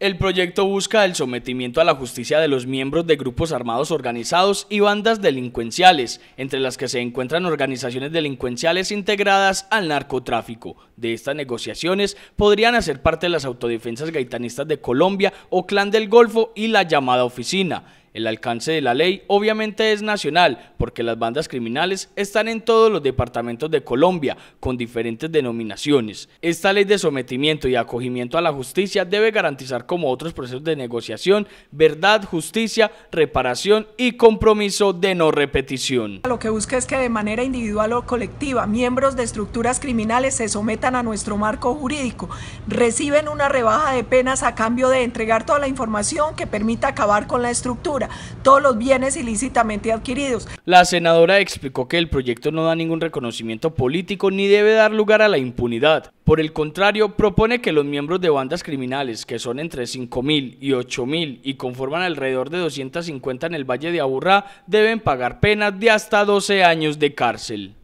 El proyecto busca el sometimiento a la justicia de los miembros de grupos armados organizados y bandas delincuenciales, entre las que se encuentran organizaciones delincuenciales integradas al narcotráfico. De estas negociaciones podrían hacer parte las autodefensas gaitanistas de Colombia o Clan del Golfo y la llamada oficina. El alcance de la ley obviamente es nacional, porque las bandas criminales están en todos los departamentos de Colombia, con diferentes denominaciones. Esta ley de sometimiento y acogimiento a la justicia debe garantizar, como otros procesos de negociación, verdad, justicia, reparación y compromiso de no repetición. Lo que busca es que de manera individual o colectiva, miembros de estructuras criminales se sometan a nuestro marco jurídico, reciben una rebaja de penas a cambio de entregar toda la información que permita acabar con la estructura todos los bienes ilícitamente adquiridos. La senadora explicó que el proyecto no da ningún reconocimiento político ni debe dar lugar a la impunidad. Por el contrario, propone que los miembros de bandas criminales, que son entre 5.000 y 8.000 y conforman alrededor de 250 en el Valle de Aburrá, deben pagar penas de hasta 12 años de cárcel.